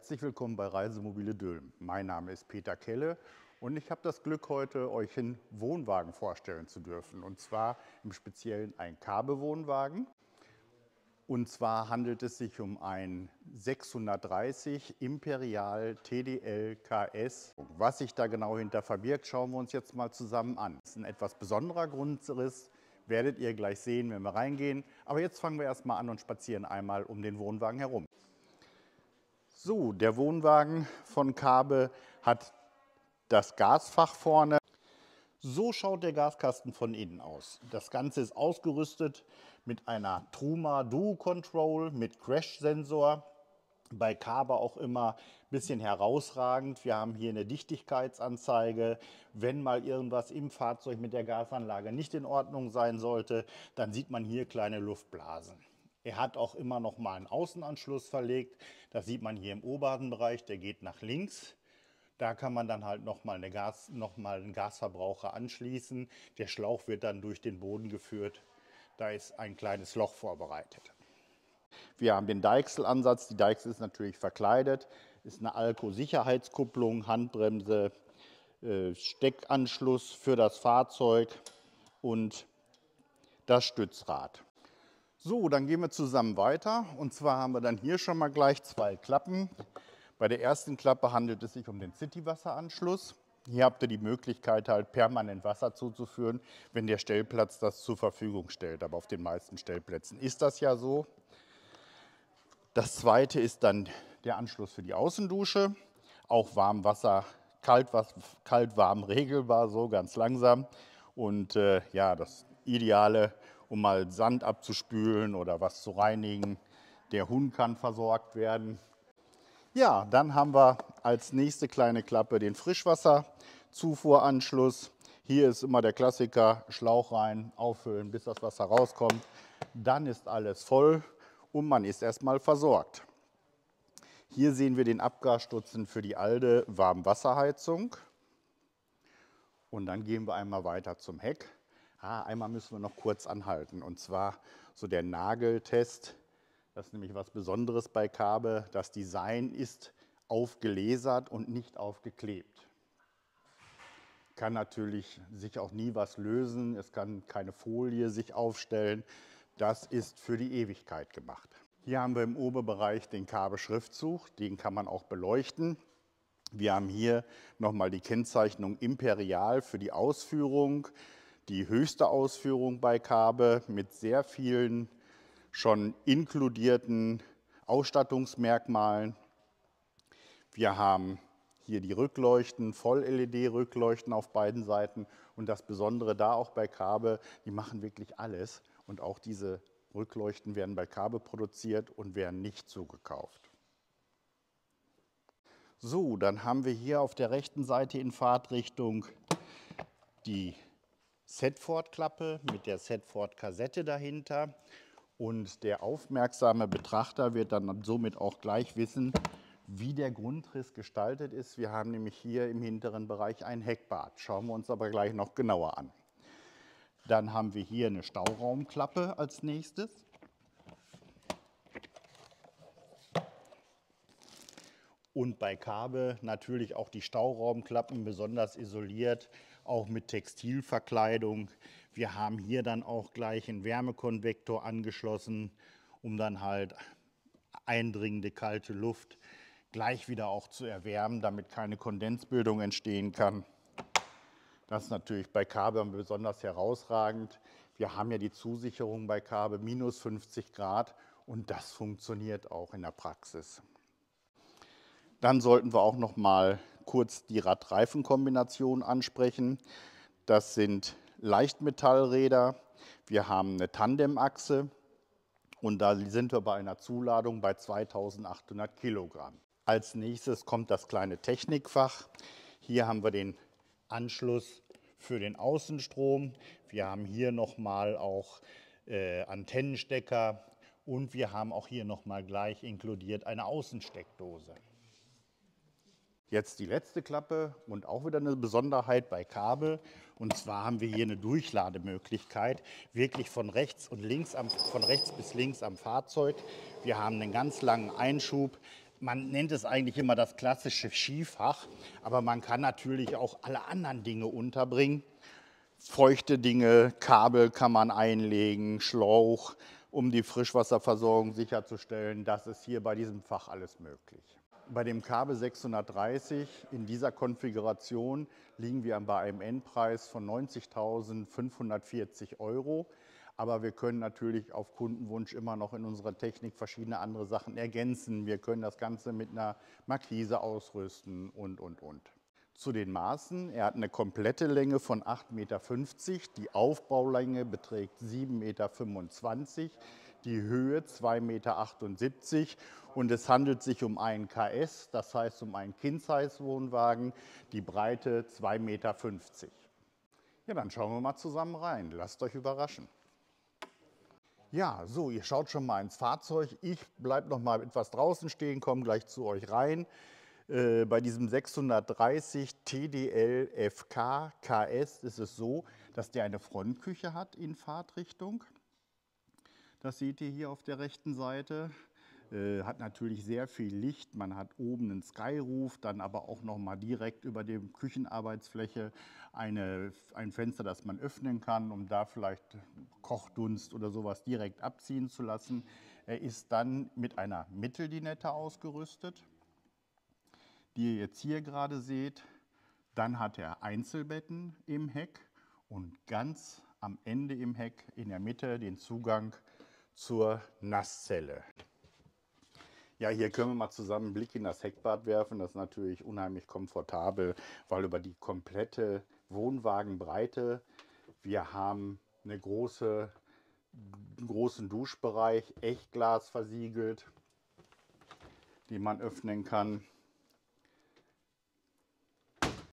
Herzlich willkommen bei Reisemobile Dülm. Mein Name ist Peter Kelle und ich habe das Glück, heute euch einen Wohnwagen vorstellen zu dürfen. Und zwar im Speziellen ein Kabelwohnwagen. Und zwar handelt es sich um ein 630 Imperial TDL KS. Was sich da genau hinter verbirgt, schauen wir uns jetzt mal zusammen an. Das ist ein etwas besonderer Grundriss, werdet ihr gleich sehen, wenn wir reingehen. Aber jetzt fangen wir erstmal an und spazieren einmal um den Wohnwagen herum. So, der Wohnwagen von Kabe hat das Gasfach vorne. So schaut der Gaskasten von innen aus. Das Ganze ist ausgerüstet mit einer Truma Duo Control, mit Crash-Sensor. Bei Kabe auch immer ein bisschen herausragend. Wir haben hier eine Dichtigkeitsanzeige. Wenn mal irgendwas im Fahrzeug mit der Gasanlage nicht in Ordnung sein sollte, dann sieht man hier kleine Luftblasen. Er hat auch immer noch mal einen Außenanschluss verlegt. Das sieht man hier im oberen Bereich, der geht nach links. Da kann man dann halt nochmal eine Gas, noch mal einen Gasverbraucher anschließen. Der Schlauch wird dann durch den Boden geführt. Da ist ein kleines Loch vorbereitet. Wir haben den Deichselansatz. Die Deichsel ist natürlich verkleidet. Ist eine Alko-Sicherheitskupplung, Handbremse, äh, Steckanschluss für das Fahrzeug und das Stützrad. So, dann gehen wir zusammen weiter. Und zwar haben wir dann hier schon mal gleich zwei Klappen. Bei der ersten Klappe handelt es sich um den City-Wasseranschluss. Hier habt ihr die Möglichkeit, halt permanent Wasser zuzuführen, wenn der Stellplatz das zur Verfügung stellt. Aber auf den meisten Stellplätzen ist das ja so. Das zweite ist dann der Anschluss für die Außendusche. Auch Warmwasser, Kaltwasser, kalt-warm regelbar, so ganz langsam. Und äh, ja, das Ideale um mal Sand abzuspülen oder was zu reinigen. Der Hund kann versorgt werden. Ja, dann haben wir als nächste kleine Klappe den Frischwasserzufuhranschluss. Hier ist immer der Klassiker, Schlauch rein, auffüllen, bis das Wasser rauskommt. Dann ist alles voll und man ist erstmal versorgt. Hier sehen wir den Abgasstutzen für die alte Warmwasserheizung. Und dann gehen wir einmal weiter zum Heck. Ah, einmal müssen wir noch kurz anhalten und zwar so der Nageltest. Das ist nämlich was Besonderes bei Kabe. Das Design ist aufgelasert und nicht aufgeklebt. Kann natürlich sich auch nie was lösen. Es kann keine Folie sich aufstellen. Das ist für die Ewigkeit gemacht. Hier haben wir im Oberbereich den Kabe-Schriftzug. Den kann man auch beleuchten. Wir haben hier nochmal die Kennzeichnung Imperial für die Ausführung die höchste Ausführung bei Kabe mit sehr vielen schon inkludierten Ausstattungsmerkmalen. Wir haben hier die Rückleuchten, Voll-LED-Rückleuchten auf beiden Seiten. Und das Besondere da auch bei Kabe, die machen wirklich alles. Und auch diese Rückleuchten werden bei Kabe produziert und werden nicht zugekauft. So, dann haben wir hier auf der rechten Seite in Fahrtrichtung die Setford-Klappe mit der Setford-Kassette dahinter. Und der aufmerksame Betrachter wird dann somit auch gleich wissen, wie der Grundriss gestaltet ist. Wir haben nämlich hier im hinteren Bereich ein Heckbad. Schauen wir uns aber gleich noch genauer an. Dann haben wir hier eine Stauraumklappe als nächstes. Und bei Kabel natürlich auch die Stauraumklappen besonders isoliert, auch mit Textilverkleidung. Wir haben hier dann auch gleich einen Wärmekonvektor angeschlossen, um dann halt eindringende kalte Luft gleich wieder auch zu erwärmen, damit keine Kondensbildung entstehen kann. Das ist natürlich bei Kabel besonders herausragend. Wir haben ja die Zusicherung bei Kabel minus 50 Grad und das funktioniert auch in der Praxis. Dann sollten wir auch noch mal kurz die Radreifenkombination ansprechen. Das sind Leichtmetallräder. Wir haben eine Tandemachse und da sind wir bei einer Zuladung bei 2800 Kilogramm. Als nächstes kommt das kleine Technikfach. Hier haben wir den Anschluss für den Außenstrom. Wir haben hier nochmal auch äh, Antennenstecker und wir haben auch hier nochmal gleich inkludiert eine Außensteckdose. Jetzt die letzte Klappe und auch wieder eine Besonderheit bei Kabel. Und zwar haben wir hier eine Durchlademöglichkeit, wirklich von rechts und links am, von rechts bis links am Fahrzeug. Wir haben einen ganz langen Einschub. Man nennt es eigentlich immer das klassische Skifach, aber man kann natürlich auch alle anderen Dinge unterbringen. Feuchte Dinge, Kabel kann man einlegen, Schlauch, um die Frischwasserversorgung sicherzustellen. Das ist hier bei diesem Fach alles möglich. Bei dem Kabel 630 in dieser Konfiguration liegen wir bei einem Endpreis von 90.540 Euro. Aber wir können natürlich auf Kundenwunsch immer noch in unserer Technik verschiedene andere Sachen ergänzen. Wir können das Ganze mit einer Markise ausrüsten und, und, und. Zu den Maßen. Er hat eine komplette Länge von 8,50 Meter. Die Aufbaulänge beträgt 7,25 Meter die Höhe 2,78 Meter und es handelt sich um einen KS, das heißt um einen Kind-Size-Wohnwagen, die Breite 2,50 Meter. Ja, dann schauen wir mal zusammen rein. Lasst euch überraschen. Ja, so, ihr schaut schon mal ins Fahrzeug. Ich bleibe noch mal etwas draußen stehen, komme gleich zu euch rein. Äh, bei diesem 630 TDL FK KS ist es so, dass der eine Frontküche hat in Fahrtrichtung. Das seht ihr hier auf der rechten Seite. Äh, hat natürlich sehr viel Licht. Man hat oben einen Skyroof, dann aber auch noch mal direkt über der Küchenarbeitsfläche eine, ein Fenster, das man öffnen kann, um da vielleicht Kochdunst oder sowas direkt abziehen zu lassen. Er ist dann mit einer Mitteldinette ausgerüstet, die ihr jetzt hier gerade seht. Dann hat er Einzelbetten im Heck und ganz am Ende im Heck in der Mitte den Zugang zur Nasszelle. Ja, hier können wir mal zusammen einen Blick in das Heckbad werfen. Das ist natürlich unheimlich komfortabel, weil über die komplette Wohnwagenbreite wir haben eine große, einen großen Duschbereich, Echtglas versiegelt, den man öffnen kann.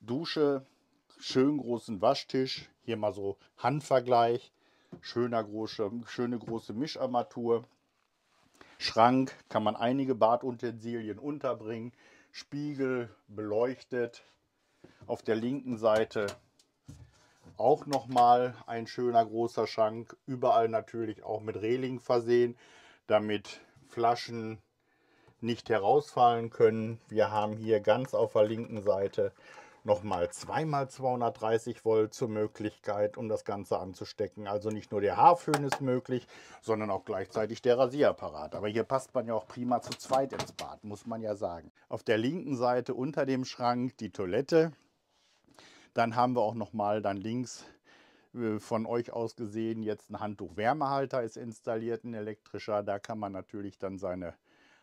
Dusche, schön großen Waschtisch, hier mal so Handvergleich schöner große, schöne große Mischarmatur. Schrank kann man einige Badutensilien unterbringen. Spiegel beleuchtet. Auf der linken Seite auch nochmal ein schöner großer Schrank. Überall natürlich auch mit Reling versehen, damit Flaschen nicht herausfallen können. Wir haben hier ganz auf der linken Seite nochmal zweimal 230 Volt zur Möglichkeit, um das Ganze anzustecken. Also nicht nur der Haarföhn ist möglich, sondern auch gleichzeitig der Rasierapparat. Aber hier passt man ja auch prima zu zweit ins Bad, muss man ja sagen. Auf der linken Seite unter dem Schrank die Toilette. Dann haben wir auch nochmal dann links äh, von euch aus gesehen jetzt ein Handtuch-Wärmehalter ist installiert, ein elektrischer. Da kann man natürlich dann seine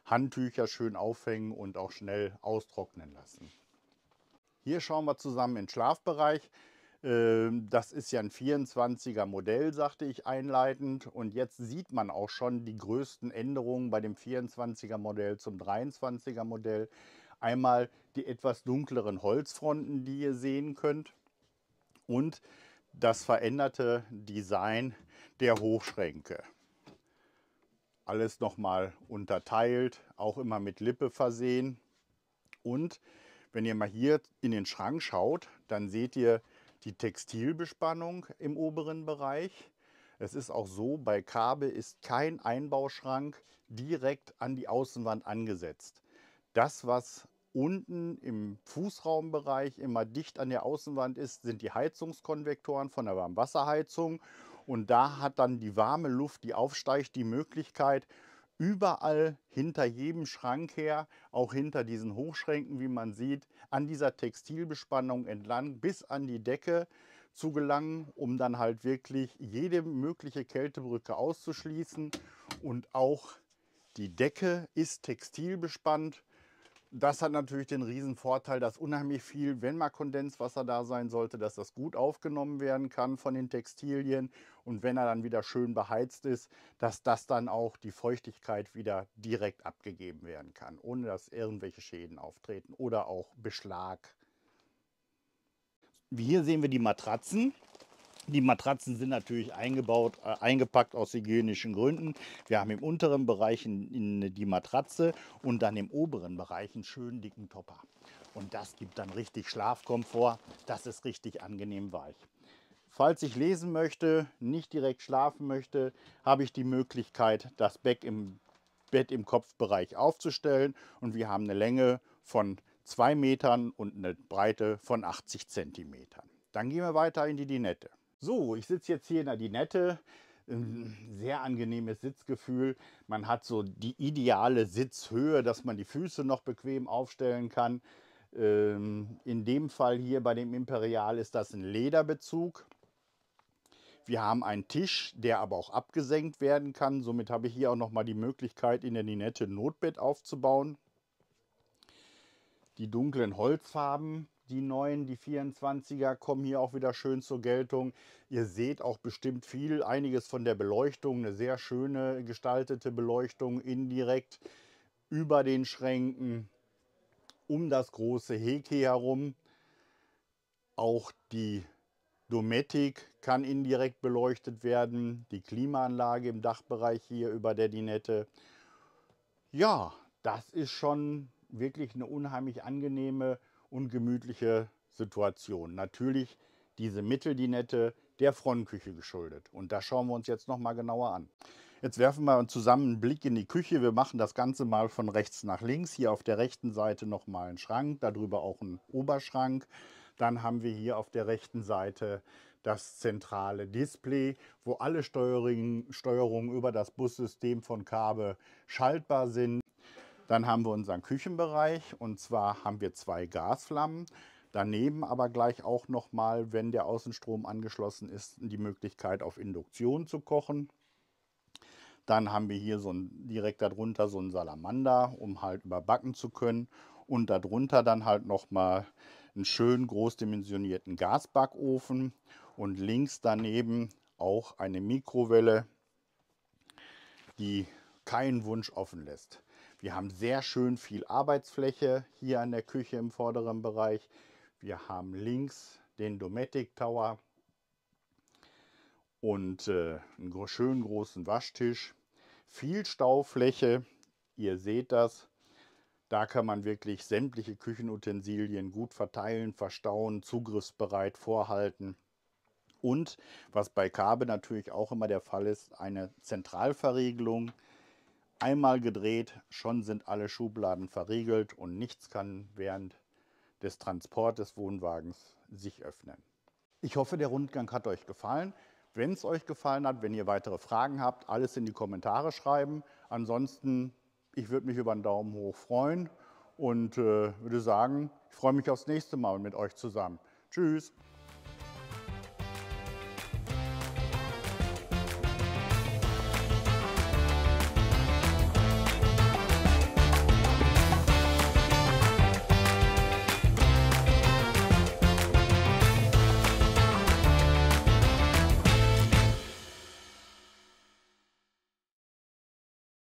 Handtücher schön aufhängen und auch schnell austrocknen lassen. Hier schauen wir zusammen in den Schlafbereich. Ähm, das ist ja ein 24er Modell, sagte ich einleitend. Und jetzt sieht man auch schon die größten Änderungen bei dem 24er Modell zum 23er Modell. Einmal die etwas dunkleren Holzfronten, die ihr sehen könnt. Und das veränderte Design der Hochschränke. Alles nochmal unterteilt, auch immer mit Lippe versehen. Und wenn ihr mal hier in den Schrank schaut, dann seht ihr die Textilbespannung im oberen Bereich. Es ist auch so, bei Kabel ist kein Einbauschrank direkt an die Außenwand angesetzt. Das, was unten im Fußraumbereich immer dicht an der Außenwand ist, sind die Heizungskonvektoren von der Warmwasserheizung. Und da hat dann die warme Luft, die aufsteigt, die Möglichkeit, überall hinter jedem Schrank her, auch hinter diesen Hochschränken, wie man sieht, an dieser Textilbespannung entlang bis an die Decke zu gelangen, um dann halt wirklich jede mögliche Kältebrücke auszuschließen. Und auch die Decke ist textilbespannt das hat natürlich den riesen Vorteil, dass unheimlich viel, wenn mal Kondenswasser da sein sollte, dass das gut aufgenommen werden kann von den Textilien und wenn er dann wieder schön beheizt ist, dass das dann auch die Feuchtigkeit wieder direkt abgegeben werden kann, ohne dass irgendwelche Schäden auftreten oder auch Beschlag. Hier sehen wir die Matratzen. Die Matratzen sind natürlich eingebaut, äh, eingepackt aus hygienischen Gründen. Wir haben im unteren Bereich in, in die Matratze und dann im oberen Bereich einen schönen dicken Topper. Und das gibt dann richtig Schlafkomfort. Das ist richtig angenehm weich. Falls ich lesen möchte, nicht direkt schlafen möchte, habe ich die Möglichkeit, das Bett im, Bett im Kopfbereich aufzustellen. Und wir haben eine Länge von 2 Metern und eine Breite von 80 Zentimetern. Dann gehen wir weiter in die Dinette. So, ich sitze jetzt hier in der Dinette. Ähm, sehr angenehmes Sitzgefühl. Man hat so die ideale Sitzhöhe, dass man die Füße noch bequem aufstellen kann. Ähm, in dem Fall hier bei dem Imperial ist das ein Lederbezug. Wir haben einen Tisch, der aber auch abgesenkt werden kann. Somit habe ich hier auch nochmal die Möglichkeit, in der Ninette ein Notbett aufzubauen. Die dunklen Holzfarben die neuen, die 24er kommen hier auch wieder schön zur Geltung. Ihr seht auch bestimmt viel, einiges von der Beleuchtung, eine sehr schöne gestaltete Beleuchtung indirekt über den Schränken, um das große Heke herum. Auch die Dometic kann indirekt beleuchtet werden, die Klimaanlage im Dachbereich hier über der Dinette. Ja, das ist schon wirklich eine unheimlich angenehme ungemütliche Situation. Natürlich diese Mitteldinette der Frontküche geschuldet. Und das schauen wir uns jetzt nochmal genauer an. Jetzt werfen wir zusammen einen Blick in die Küche. Wir machen das Ganze mal von rechts nach links. Hier auf der rechten Seite nochmal einen Schrank, darüber auch einen Oberschrank. Dann haben wir hier auf der rechten Seite das zentrale Display, wo alle Steuerungen, über das Bussystem von Kabe schaltbar sind. Dann haben wir unseren Küchenbereich und zwar haben wir zwei Gasflammen. Daneben aber gleich auch nochmal, wenn der Außenstrom angeschlossen ist, die Möglichkeit auf Induktion zu kochen. Dann haben wir hier so ein, direkt darunter so einen Salamander, um halt überbacken zu können. Und darunter dann halt nochmal einen schön großdimensionierten Gasbackofen. Und links daneben auch eine Mikrowelle, die keinen Wunsch offen lässt. Wir haben sehr schön viel Arbeitsfläche hier an der Küche im vorderen Bereich. Wir haben links den Dometic Tower und äh, einen schönen großen Waschtisch. Viel Staufläche, ihr seht das. Da kann man wirklich sämtliche Küchenutensilien gut verteilen, verstauen, zugriffsbereit vorhalten. Und was bei Kabe natürlich auch immer der Fall ist, eine Zentralverriegelung Einmal gedreht, schon sind alle Schubladen verriegelt und nichts kann während des Transports des Wohnwagens sich öffnen. Ich hoffe, der Rundgang hat euch gefallen. Wenn es euch gefallen hat, wenn ihr weitere Fragen habt, alles in die Kommentare schreiben. Ansonsten, ich würde mich über einen Daumen hoch freuen und äh, würde sagen, ich freue mich aufs nächste Mal mit euch zusammen. Tschüss.